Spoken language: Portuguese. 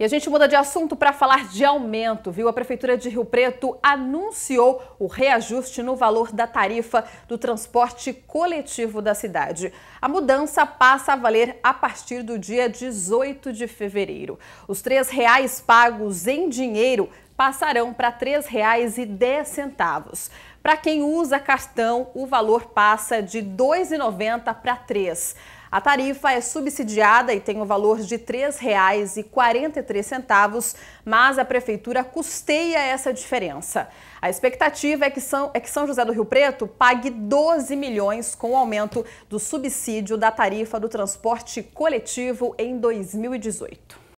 E a gente muda de assunto para falar de aumento, viu? A Prefeitura de Rio Preto anunciou o reajuste no valor da tarifa do transporte coletivo da cidade. A mudança passa a valer a partir do dia 18 de fevereiro. Os R$ reais pagos em dinheiro passarão para R$ 3,10. Para quem usa cartão, o valor passa de R$ 2,90 para R$ 3. A tarifa é subsidiada e tem o valor de R$ 3,43, mas a prefeitura custeia essa diferença. A expectativa é que, São, é que São José do Rio Preto pague 12 milhões com o aumento do subsídio da tarifa do transporte coletivo em 2018.